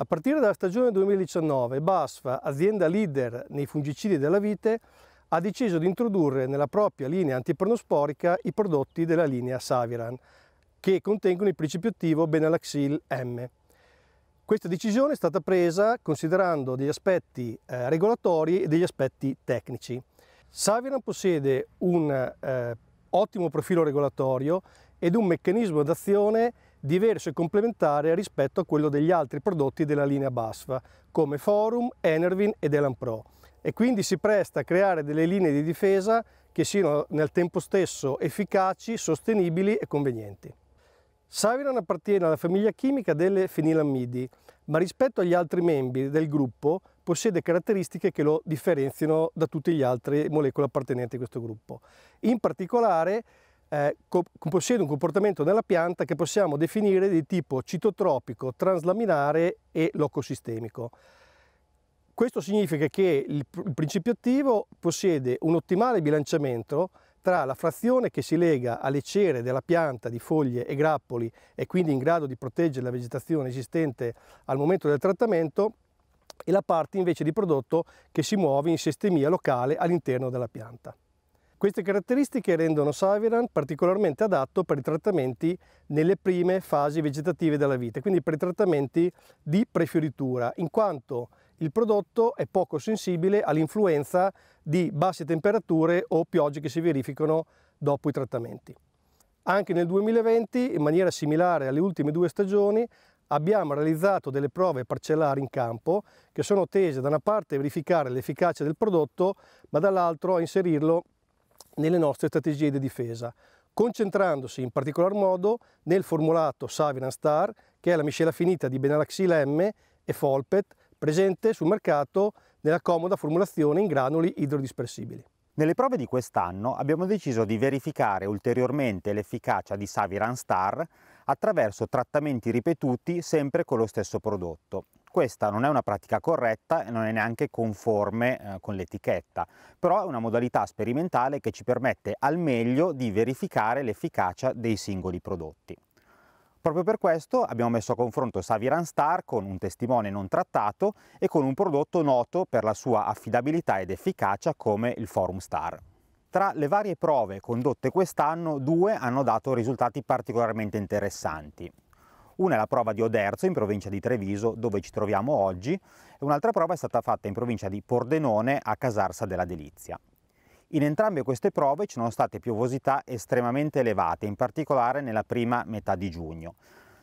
A partire dalla stagione 2019 BASF, azienda leader nei fungicidi della vite, ha deciso di introdurre nella propria linea antipronosporica i prodotti della linea Saviran, che contengono il principio attivo Benalaxil M. Questa decisione è stata presa considerando degli aspetti eh, regolatori e degli aspetti tecnici. Saviran possiede un eh, ottimo profilo regolatorio ed un meccanismo d'azione diverso e complementare rispetto a quello degli altri prodotti della linea BASFA, come Forum, Enervin ed Elan Pro. e quindi si presta a creare delle linee di difesa che siano nel tempo stesso efficaci, sostenibili e convenienti. Saviran appartiene alla famiglia chimica delle fenilammidi, ma rispetto agli altri membri del gruppo possiede caratteristiche che lo differenziano da tutte le altre molecole appartenenti a questo gruppo. In particolare eh, co possiede un comportamento nella pianta che possiamo definire di tipo citotropico, translaminare e locosistemico. Questo significa che il, il principio attivo possiede un ottimale bilanciamento tra la frazione che si lega alle cere della pianta di foglie e grappoli e quindi in grado di proteggere la vegetazione esistente al momento del trattamento e la parte invece di prodotto che si muove in sistemia locale all'interno della pianta. Queste caratteristiche rendono Saviran particolarmente adatto per i trattamenti nelle prime fasi vegetative della vite, quindi per i trattamenti di prefioritura, in quanto il prodotto è poco sensibile all'influenza di basse temperature o piogge che si verificano dopo i trattamenti. Anche nel 2020, in maniera similare alle ultime due stagioni, abbiamo realizzato delle prove parcellari in campo che sono tese da una parte a verificare l'efficacia del prodotto, ma dall'altro a inserirlo nelle nostre strategie di difesa, concentrandosi in particolar modo nel formulato Savinan Star, che è la miscela finita di Benalaxil M e Folpet, presente sul mercato nella comoda formulazione in granuli idrodispersibili. Nelle prove di quest'anno abbiamo deciso di verificare ulteriormente l'efficacia di Saviran Star attraverso trattamenti ripetuti sempre con lo stesso prodotto. Questa non è una pratica corretta e non è neanche conforme eh, con l'etichetta, però è una modalità sperimentale che ci permette al meglio di verificare l'efficacia dei singoli prodotti. Proprio per questo abbiamo messo a confronto Saviran Star con un testimone non trattato e con un prodotto noto per la sua affidabilità ed efficacia come il Forum Star. Tra le varie prove condotte quest'anno, due hanno dato risultati particolarmente interessanti. Una è la prova di Oderzo in provincia di Treviso dove ci troviamo oggi e un'altra prova è stata fatta in provincia di Pordenone a Casarsa della Delizia. In entrambe queste prove ci sono state piovosità estremamente elevate, in particolare nella prima metà di giugno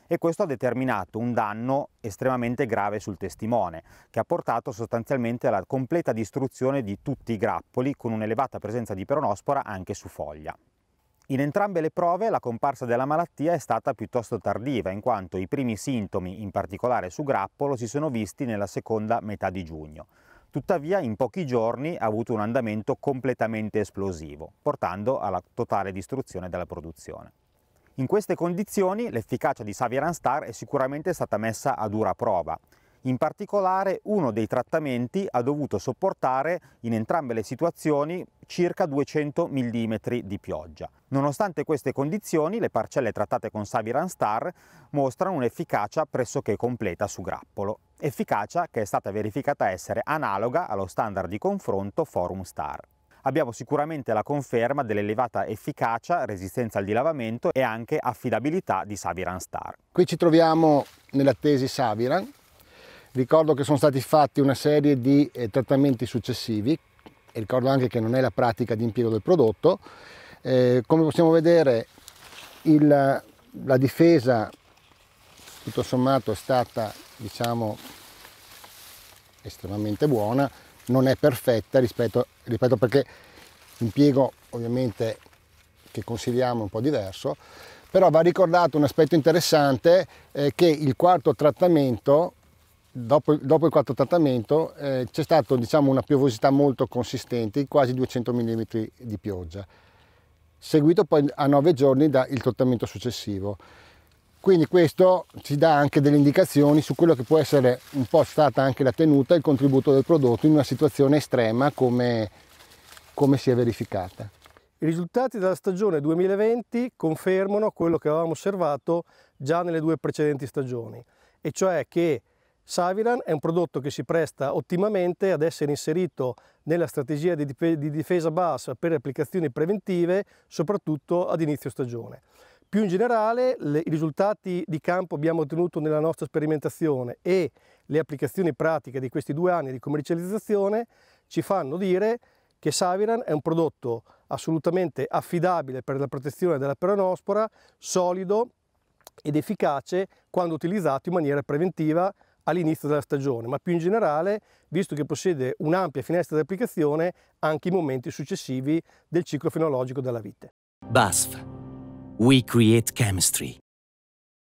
e questo ha determinato un danno estremamente grave sul testimone, che ha portato sostanzialmente alla completa distruzione di tutti i grappoli con un'elevata presenza di peronospora anche su foglia. In entrambe le prove la comparsa della malattia è stata piuttosto tardiva, in quanto i primi sintomi, in particolare su grappolo, si sono visti nella seconda metà di giugno. Tuttavia in pochi giorni ha avuto un andamento completamente esplosivo, portando alla totale distruzione della produzione. In queste condizioni l'efficacia di Saviran Star è sicuramente stata messa a dura prova. In particolare uno dei trattamenti ha dovuto sopportare in entrambe le situazioni circa 200 mm di pioggia. Nonostante queste condizioni, le parcelle trattate con Saviran Star mostrano un'efficacia pressoché completa su grappolo, efficacia che è stata verificata essere analoga allo standard di confronto Forum Star abbiamo sicuramente la conferma dell'elevata efficacia, resistenza al dilavamento e anche affidabilità di Saviran Star. Qui ci troviamo nella tesi Saviran, Ricordo che sono stati fatti una serie di eh, trattamenti successivi e ricordo anche che non è la pratica di impiego del prodotto. Eh, come possiamo vedere il, la difesa tutto sommato è stata diciamo estremamente buona, non è perfetta rispetto, ripeto perché l'impiego ovviamente che consigliamo è un po' diverso, però va ricordato un aspetto interessante eh, che il quarto trattamento dopo, dopo il quarto trattamento eh, c'è stata diciamo, una piovosità molto consistente, quasi 200 mm di pioggia, seguito poi a nove giorni dal trattamento successivo. Quindi questo ci dà anche delle indicazioni su quello che può essere un po' stata anche la tenuta e il contributo del prodotto in una situazione estrema come, come si è verificata. I risultati della stagione 2020 confermano quello che avevamo osservato già nelle due precedenti stagioni, e cioè che Saviran è un prodotto che si presta ottimamente ad essere inserito nella strategia di difesa bassa per applicazioni preventive, soprattutto ad inizio stagione. Più in generale, le, i risultati di campo abbiamo ottenuto nella nostra sperimentazione e le applicazioni pratiche di questi due anni di commercializzazione ci fanno dire che Saviran è un prodotto assolutamente affidabile per la protezione della peronospora, solido ed efficace quando utilizzato in maniera preventiva all'inizio della stagione, ma più in generale, visto che possiede un'ampia finestra di applicazione anche i momenti successivi del ciclo fenologico della vite. BASF. We create chemistry.